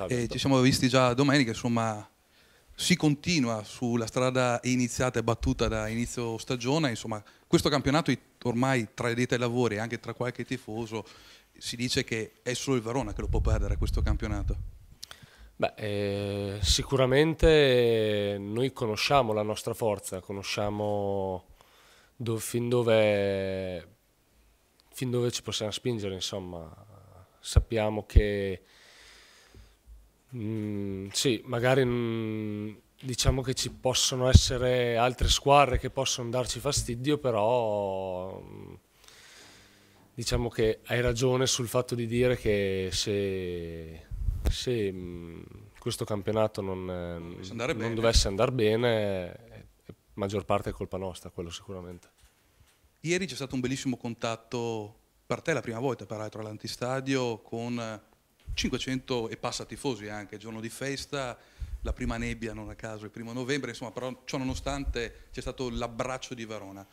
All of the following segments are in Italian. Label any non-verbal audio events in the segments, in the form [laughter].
Salve, ci siamo visti già domenica, insomma si continua sulla strada iniziata e battuta da inizio stagione, insomma questo campionato ormai tra i dette ai lavori, anche tra qualche tifoso, si dice che è solo il Verona che lo può perdere questo campionato. Beh, eh, sicuramente noi conosciamo la nostra forza, conosciamo do, fin, dove, fin dove ci possiamo spingere, insomma, sappiamo che Mm, sì, magari mm, diciamo che ci possono essere altre squadre che possono darci fastidio, però mm, diciamo che hai ragione sul fatto di dire che se, se mm, questo campionato non, non, eh, non dovesse andare bene, eh, è, maggior parte è colpa nostra, quello sicuramente. Ieri c'è stato un bellissimo contatto per te, la prima volta peraltro all'antistadio, con eh, 500 e passa tifosi anche, giorno di festa, la prima nebbia non a caso, il primo novembre, insomma, però ciò nonostante c'è stato l'abbraccio di Verona.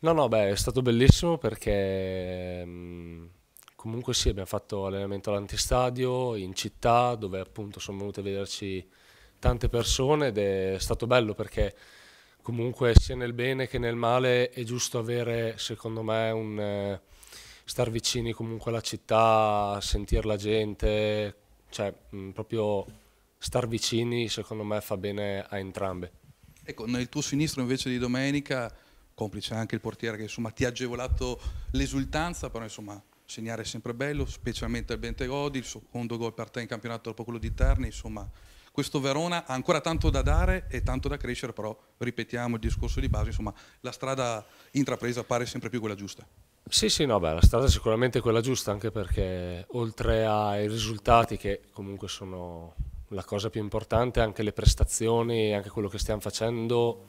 No, no, beh, è stato bellissimo perché mm, comunque sì, abbiamo fatto allenamento all'antistadio in città dove appunto sono venute a vederci tante persone ed è stato bello perché comunque sia nel bene che nel male è giusto avere secondo me un eh, star vicini comunque alla città, sentire la gente, cioè mh, proprio star vicini secondo me fa bene a entrambe. Ecco, nel tuo sinistro invece di domenica, complice anche il portiere che insomma ti ha agevolato l'esultanza, però insomma segnare è sempre bello, specialmente al Bentegodi, il secondo gol per te in campionato dopo quello di Terni, insomma questo Verona ha ancora tanto da dare e tanto da crescere, però ripetiamo il discorso di base, insomma la strada intrapresa pare sempre più quella giusta. Sì, sì, no, beh, la strada è sicuramente quella giusta, anche perché oltre ai risultati, che comunque sono la cosa più importante, anche le prestazioni e anche quello che stiamo facendo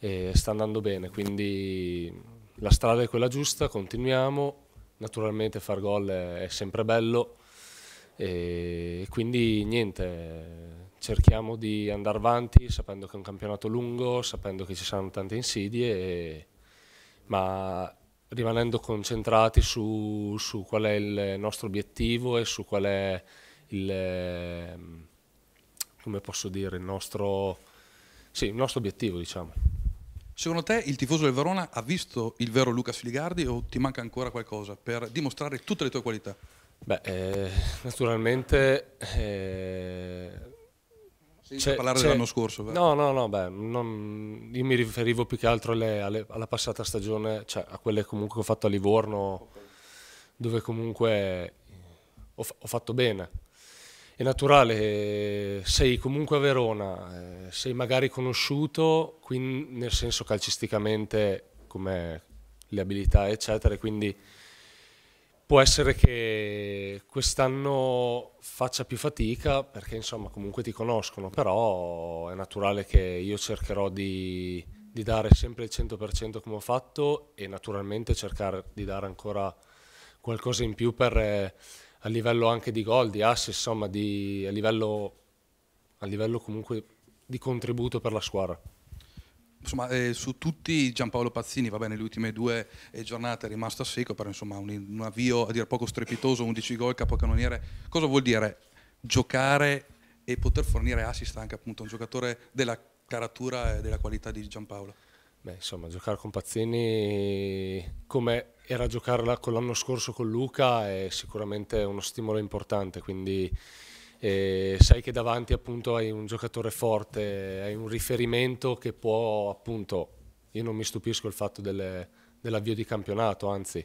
eh, sta andando bene, quindi la strada è quella giusta, continuiamo, naturalmente far gol è, è sempre bello e quindi niente, cerchiamo di andare avanti sapendo che è un campionato lungo, sapendo che ci saranno tante insidie, e, ma rimanendo concentrati su, su, qual è il nostro obiettivo e su qual è il, ehm, come posso dire, il nostro, sì, il nostro obiettivo, diciamo. Secondo te il tifoso del Verona ha visto il vero Luca Filigardi o ti manca ancora qualcosa per dimostrare tutte le tue qualità? Beh, eh, naturalmente eh, senza parlare dell'anno scorso. Beh. No, no, no, beh, non, io mi riferivo più che altro alle, alle, alla passata stagione, cioè a quelle comunque che ho fatto a Livorno, okay. dove comunque ho, ho, fatto bene. È naturale, sei comunque a Verona, eh, sei magari conosciuto, quindi, nel senso calcisticamente come le abilità, eccetera, quindi può essere che quest'anno faccia più fatica perché insomma comunque ti conoscono, però è naturale che io cercherò di, di dare sempre il 100% come ho fatto e naturalmente cercare di dare ancora qualcosa in più per, eh, a livello anche di gol, di assi, insomma di, a, livello, a livello comunque di contributo per la squadra insomma, eh, su tutti Giampaolo Pazzini, va bene, le ultime due eh, giornate è rimasto a secco, però insomma un, un, avvio a dir poco strepitoso, 11 gol, capocannoniere, cosa vuol dire giocare e poter fornire assist anche appunto a un giocatore della caratura e della qualità di Giampaolo? Beh, insomma, giocare con Pazzini come era giocarla l'anno scorso con Luca è sicuramente uno stimolo importante, quindi e sai che davanti appunto hai un giocatore forte, hai un riferimento che può appunto, io non mi stupisco il fatto delle, dell'avvio di campionato, anzi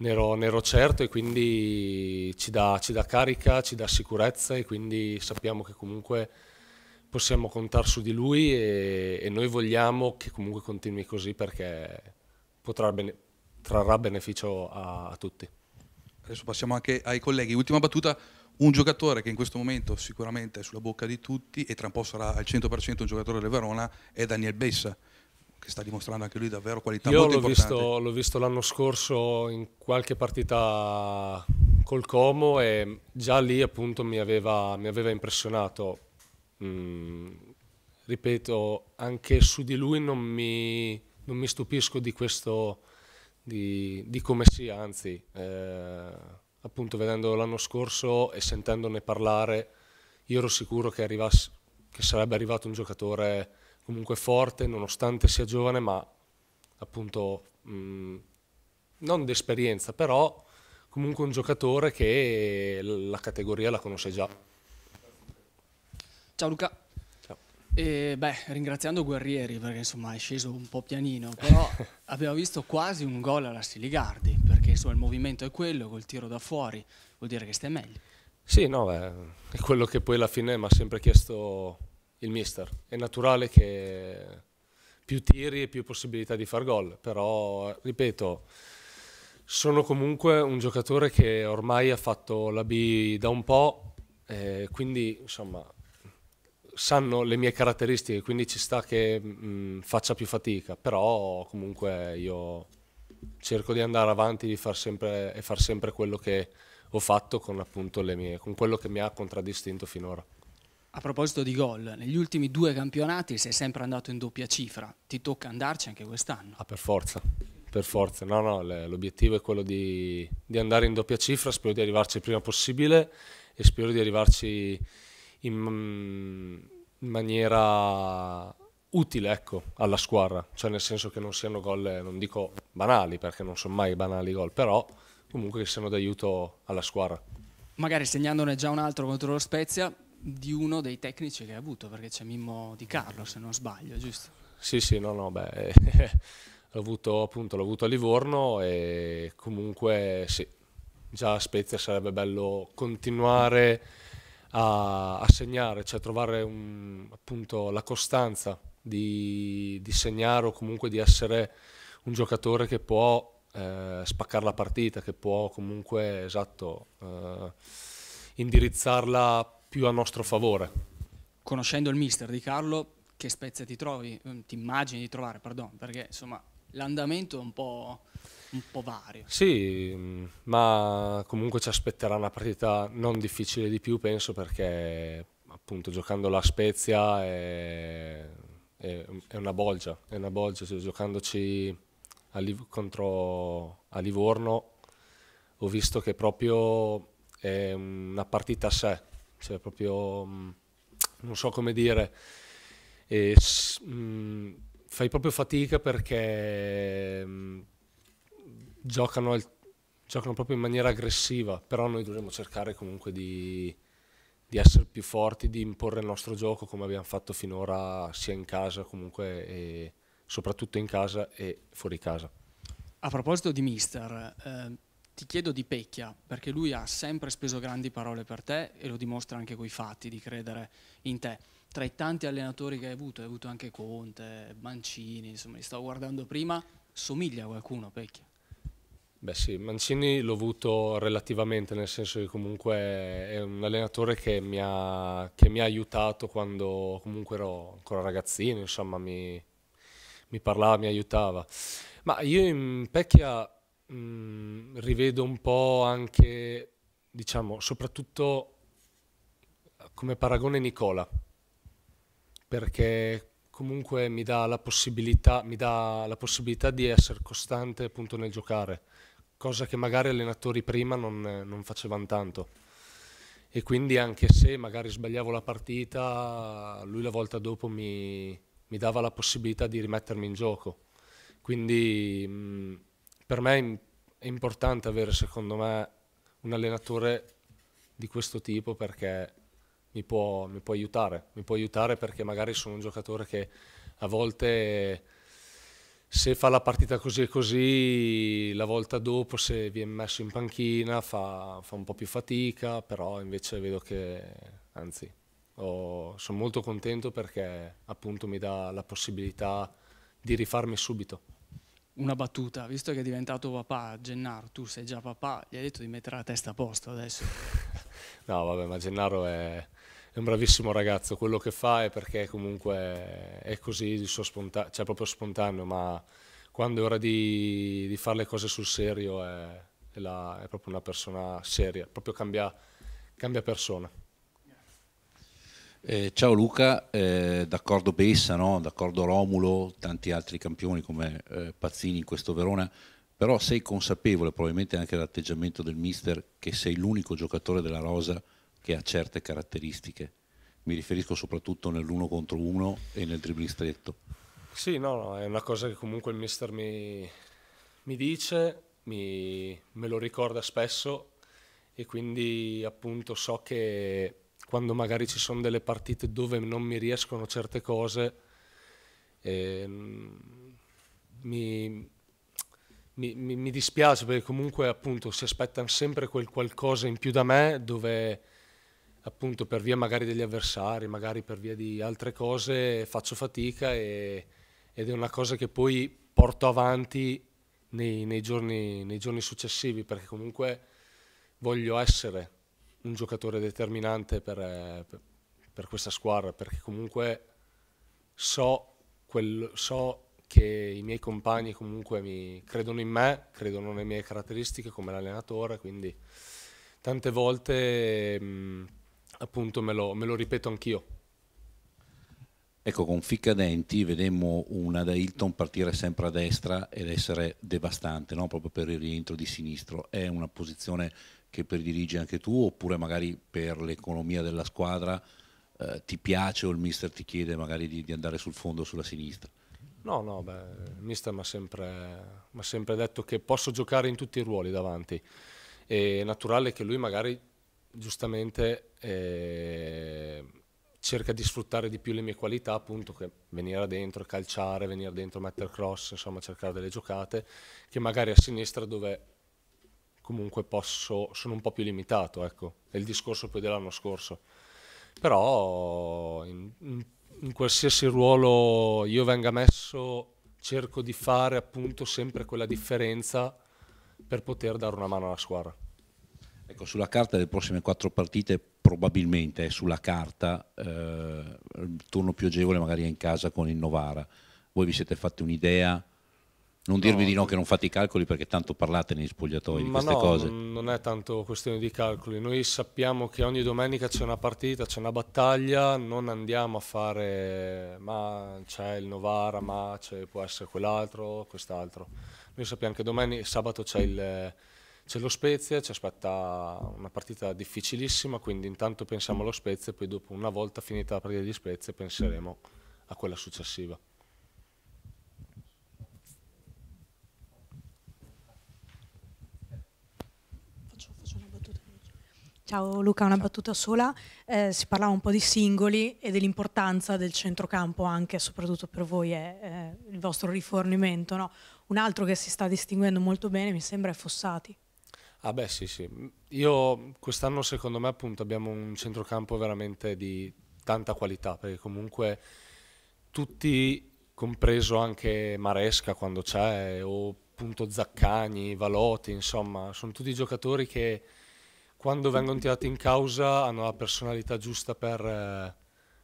ne ero, ne ero certo e quindi ci dà, ci dà carica, ci dà sicurezza e quindi sappiamo che comunque possiamo contare su di lui e, e, noi vogliamo che comunque continui così perché potrà bene, trarrà beneficio a, a tutti. Adesso passiamo anche ai colleghi. Ultima battuta un giocatore che in questo momento sicuramente è sulla bocca di tutti e tra un po' sarà al 100% un giocatore del Verona è Daniel Bessa che sta dimostrando anche lui davvero qualità Io molto l'ho visto, l'ho visto l'anno scorso in qualche partita col Como e già lì appunto mi aveva, mi aveva impressionato. Mm, ripeto, anche su di lui non mi, non mi stupisco di questo, di, di come sia, anzi... Eh, appunto vedendo l'anno scorso e sentendone parlare, io ero sicuro che, arrivasse, che sarebbe arrivato un giocatore comunque forte, nonostante sia giovane, ma appunto mh, mm, non d'esperienza, però comunque un giocatore che la categoria la conosce già. Ciao Luca. E beh, ringraziando Guerrieri perché insomma è sceso un po' pianino, però [laughs] abbiamo visto quasi un gol alla Siligardi perché insomma, il movimento è quello, col tiro da fuori vuol dire che stai meglio. Sì, no, beh, è quello che poi alla fine mi ha sempre chiesto il mister. È naturale che più tiri e più possibilità di far gol, però ripeto, sono comunque un giocatore che ormai ha fatto la B da un po', eh, quindi insomma sanno le mie caratteristiche, quindi ci sta che mh, mm, faccia più fatica, però comunque io cerco di andare avanti di far sempre, e far sempre quello che ho fatto con, appunto le mie, con quello che mi ha contraddistinto finora. A proposito di gol, negli ultimi due campionati sei sempre andato in doppia cifra, ti tocca andarci anche quest'anno? Ah, per forza, per forza, no, no, l'obiettivo è quello di, di andare in doppia cifra, spero di arrivarci il prima possibile e spero di arrivarci in, mm, in maniera utile ecco, alla squadra, cioè nel senso che non siano gol, eh, non dico banali perché non sono mai banali gol, però comunque che siano d'aiuto alla squadra. Magari segnandone già un altro contro lo Spezia di uno dei tecnici che hai avuto, perché c'è Mimmo Di Carlo se non sbaglio, giusto? Sì, sì, no, no, beh, [laughs] l'ho avuto appunto, l'ho avuto a Livorno e comunque sì, già a Spezia sarebbe bello continuare a, a segnare, cioè trovare un, appunto la costanza di, di, segnare o comunque di essere un giocatore che può eh, spaccare la partita, che può comunque, esatto, eh, indirizzarla più a nostro favore. Conoscendo il mister di Carlo, che spezia ti trovi, mm, ti immagini di trovare, pardon, perché insomma l'andamento è un po' un po' varie. Sì, mm, ma comunque ci aspetterà una partita non difficile di più, penso, perché appunto giocando la Spezia è, è, è una bolgia, è una bolgia, cioè, giocandoci a Liv contro a Livorno ho visto che proprio è una partita a sé, cioè proprio mm, non so come dire, e, mh, mm, fai proprio fatica perché mh, giocano, al, giocano proprio in maniera aggressiva, però noi dovremmo cercare comunque di, di, essere più forti, di imporre il nostro gioco come abbiamo fatto finora sia in casa comunque e soprattutto in casa e fuori casa. A proposito di mister, eh, ti chiedo di Pecchia, perché lui ha sempre speso grandi parole per te e lo dimostra anche coi fatti di credere in te. Tra i tanti allenatori che hai avuto, hai avuto anche Conte, Mancini, insomma, li stavo guardando prima, somiglia a qualcuno Pecchia? Beh sì, Mancini l'ho avuto relativamente, nel senso che comunque è un allenatore che mi ha, che mi ha aiutato quando comunque ero ancora ragazzino, insomma mi, mi parlava, mi aiutava. Ma io in Pecchia mh, mm, rivedo un po' anche, diciamo, soprattutto come paragone Nicola, perché comunque mi dà la possibilità, dà la possibilità di essere costante appunto nel giocare cosa che magari allenatori prima non, non facevano tanto. E quindi anche se magari sbagliavo la partita, lui la volta dopo mi, mi dava la possibilità di rimettermi in gioco. Quindi per me è importante avere, secondo me, un allenatore di questo tipo perché mi può, mi può aiutare. Mi può aiutare perché magari sono un giocatore che a volte se fa la partita così e così, la volta dopo se viene messo in panchina fa, fa un po' più fatica, però invece vedo che, anzi, oh, sono molto contento perché appunto mi dà la possibilità di rifarmi subito. Una battuta, visto che è diventato papà Gennaro, tu sei già papà, gli hai detto di mettere la testa a posto adesso? [laughs] no, vabbè, ma Gennaro è, è un bravissimo ragazzo, quello che fa è perché comunque è così, sponta- cioè proprio spontaneo, ma quando è ora di, di fare le cose sul serio è, è, la, è proprio una persona seria, proprio cambia, cambia persona. Eh, ciao Luca, eh, d'accordo Bessa, no? d'accordo Romulo, tanti altri campioni come eh, Pazzini in questo Verona, però sei consapevole, probabilmente anche l'atteggiamento del mister, che sei l'unico giocatore della rosa che ha certe caratteristiche. Mi riferisco soprattutto nell'uno contro uno e nel dribbling stretto. Sì, no, no, è una cosa che comunque il mister mi, mi dice, mi, me lo ricorda spesso e quindi appunto so che quando magari ci sono delle partite dove non mi riescono certe cose, eh, mi, mi, mi, dispiace perché comunque appunto si aspettano sempre quel qualcosa in più da me dove appunto per via magari degli avversari, magari per via di altre cose, faccio fatica e, ed è una cosa che poi porto avanti nei, nei, giorni, nei giorni successivi, perché comunque voglio essere un giocatore determinante per, per, per questa squadra, perché comunque so, quel, so, che i miei compagni comunque mi credono in me, credono nelle mie caratteristiche come l'allenatore, quindi tante volte... Mh, mm, appunto me lo, me lo ripeto anch'io. Ecco, con Ficcadenti vedemmo una da Hilton partire sempre a destra ed essere devastante, no? proprio per il rientro di sinistro. È una posizione che predilige anche tu oppure magari per l'economia della squadra eh, ti piace o il mister ti chiede magari di, di andare sul fondo sulla sinistra? No, no, beh, il mister mi ha sempre, sempre, detto che posso giocare in tutti i ruoli davanti. È naturale che lui magari giustamente eh, cerca di sfruttare di più le mie qualità, appunto, che venire dentro, calciare, venire dentro, mettere cross, insomma, cercare delle giocate, che magari a sinistra dove comunque posso, sono un po' più limitato, ecco, è il discorso poi dell'anno scorso. Però in, in, in qualsiasi ruolo io venga messo cerco di fare appunto sempre quella differenza per poter dare una mano alla squadra. Ecco, sulla carta delle prossime quattro partite probabilmente è eh, sulla carta eh, il turno più agevole magari è in casa con il Novara. Voi vi siete fatti un'idea? Non dirmi di no che non fate i calcoli perché tanto parlate negli spogliatoi di queste no, cose. Non è tanto questione di calcoli, noi sappiamo che ogni domenica c'è una partita, c'è una battaglia, non andiamo a fare ma c'è il Novara, ma può essere quell'altro, quest'altro. Noi sappiamo che domani sabato c'è il c'è lo Spezia, ci aspetta una partita difficilissima, quindi intanto pensiamo allo Spezia e poi dopo una volta finita la partita di Spezia penseremo a quella successiva. Ciao Luca, una battuta sola. Eh, si parlava un po' di singoli e dell'importanza del centrocampo anche, e soprattutto per voi, è eh, il vostro rifornimento. No? Un altro che si sta distinguendo molto bene mi sembra è Fossati. Ah beh sì sì, io quest'anno secondo me appunto abbiamo un centrocampo veramente di tanta qualità perché comunque tutti, compreso anche Maresca quando c'è o appunto Zaccagni, Valotti, insomma sono tutti giocatori che quando vengono tirati in causa hanno la personalità giusta per,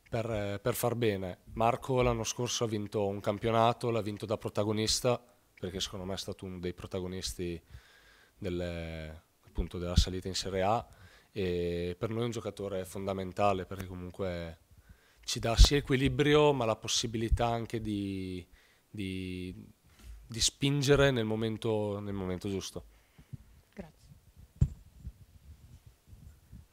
per, per far bene. Marco l'anno scorso ha vinto un campionato, l'ha vinto da protagonista perché secondo me è stato uno dei protagonisti delle, appunto, della salita in Serie A e per noi è un giocatore fondamentale perché comunque ci dà sia equilibrio ma la possibilità anche di, di, di spingere nel momento, nel momento giusto.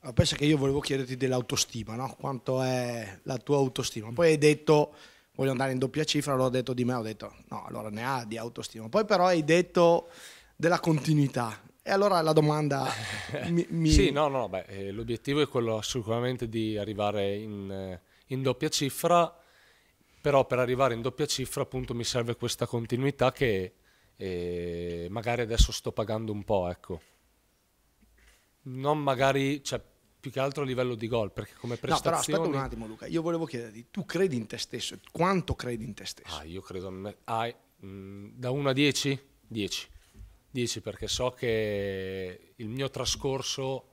Allora, ah, pensa che io volevo chiederti dell'autostima, no? quanto è la tua autostima. Poi hai detto, voglio andare in doppia cifra, l'ho detto di me, ho detto no, allora ne ha di autostima. Poi però hai detto della continuità. E allora la domanda [laughs] mi, mi... Sì, no, no, beh, eh, l'obiettivo è quello sicuramente di arrivare in, eh, in doppia cifra, però per arrivare in doppia cifra appunto mi serve questa continuità che eh, magari adesso sto pagando un po', ecco. Non magari, cioè, più che altro a livello di gol, perché come prestazione... No, però aspetta un attimo Luca, io volevo chiederti, tu credi in te stesso? Quanto credi in te stesso? Ah, io credo... Ah, da 1 a 10? 10. Dici perché so che il mio trascorso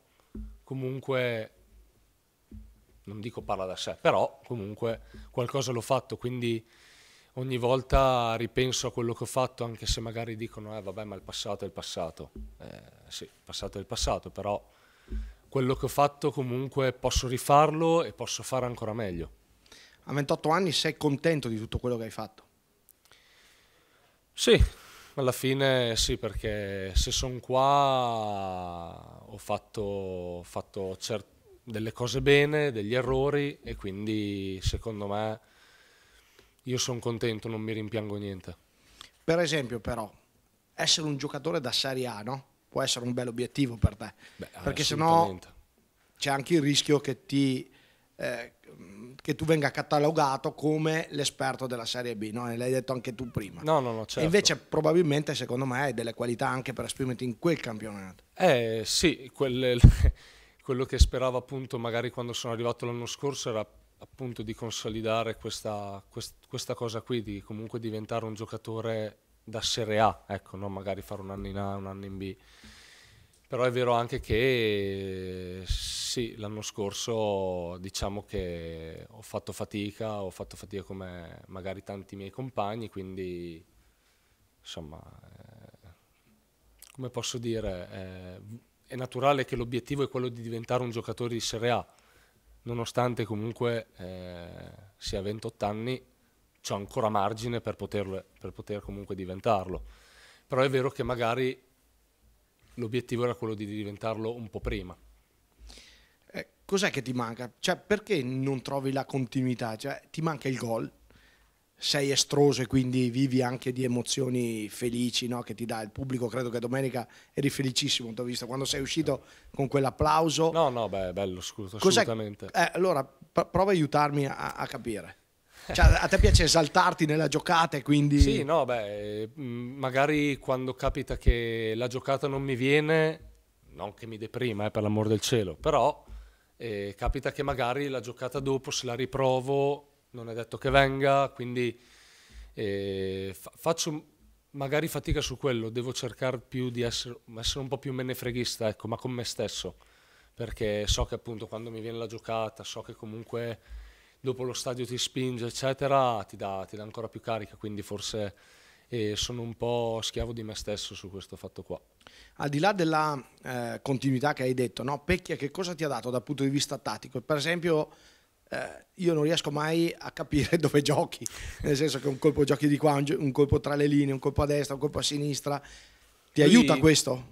comunque non dico parla da sé, però comunque qualcosa l'ho fatto, quindi ogni volta ripenso a quello che ho fatto, anche se magari dicono, eh vabbè, ma il passato è il passato. Eh, sì, il passato è il passato, però quello che ho fatto comunque posso rifarlo e posso fare ancora meglio. A 28 anni sei contento di tutto quello che hai fatto? Sì, alla fine sì, perché se sono qua ho fatto, ho fatto delle cose bene, degli errori e quindi secondo me io sono contento, non mi rimpiango niente. Per esempio però, essere un giocatore da Serie A no? può essere un bel obiettivo per te, Beh, perché sennò c'è anche il rischio che ti... Eh, che tu venga catalogato come l'esperto della Serie B, no? l'hai detto anche tu prima. No, no, no, certo. E invece probabilmente secondo me hai delle qualità anche per esprimerti in quel campionato. Eh sì, quelle, [laughs] quello che speravo appunto magari quando sono arrivato l'anno scorso era appunto di consolidare questa, quest, questa cosa qui, di comunque diventare un giocatore da Serie A, ecco, non magari fare un anno in A, un anno in B. Però è vero anche che sì, l'anno scorso diciamo che ho fatto fatica, ho fatto fatica come magari tanti miei compagni, quindi insomma, eh, come posso dire, eh, è naturale che l'obiettivo è quello di diventare un giocatore di Serie A, nonostante comunque eh, sia 28 anni, ho ancora margine per, poterlo, per poter comunque diventarlo. Però è vero che magari l'obiettivo era quello di diventarlo un po' prima. Eh, cos'è che ti manca? Cioè, perché non trovi la continuità? Cioè, ti manca il gol? Sei estroso e quindi vivi anche di emozioni felici no? che ti dà il pubblico. Credo che domenica eri felicissimo, ti ho visto quando sei uscito con quell'applauso. No, no, beh, bello, scusa, assolutamente. Eh, allora, prova a aiutarmi a, a capire. Cioè, a te piace esaltarti nella giocata e quindi... Sì, no, beh, mm, magari quando capita che la giocata non mi viene, non che mi deprima, eh, per l'amor del cielo, però eh, capita che magari la giocata dopo se la riprovo, non è detto che venga, quindi eh, fa faccio magari fatica su quello, devo cercare più di essere, essere un po' più menefreghista, ecco, ma con me stesso perché so che appunto quando mi viene la giocata, so che comunque dopo lo stadio ti spinge, eccetera, ti dà, ti dà ancora più carica, quindi forse eh, sono un po' schiavo di me stesso su questo fatto qua. Al di là della eh, continuità che hai detto, no? Pecchia, che cosa ti ha dato dal punto di vista tattico? Per esempio, eh, io non riesco mai a capire [laughs] dove giochi, nel senso che un colpo giochi di qua, un, un colpo tra le linee, un colpo a destra, un colpo a sinistra. Ti lui, aiuta questo?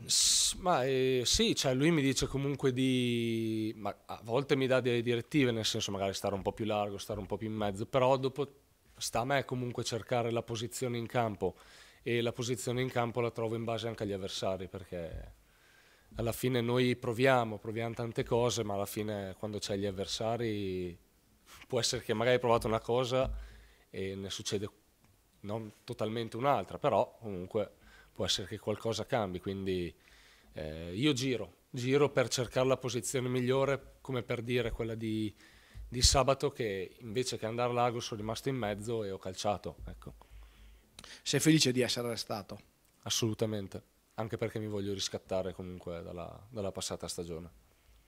Ma eh, sì, cioè lui mi dice comunque di... a volte mi dà delle direttive, nel senso magari stare un po' più largo, stare un po' più in mezzo, però dopo sta a me comunque cercare la posizione in campo e la posizione in campo la trovo in base anche agli avversari perché alla fine noi proviamo, proviamo tante cose, ma alla fine quando c'è gli avversari può essere che magari hai provato una cosa e ne succede non totalmente un'altra, però comunque può essere che qualcosa cambi, quindi eh, io giro, giro per cercare la posizione migliore, come per dire quella di, di sabato che invece che andare lago sono rimasto in mezzo e ho calciato. Ecco. Sei felice di essere restato? Assolutamente, anche perché mi voglio riscattare comunque dalla, dalla passata stagione.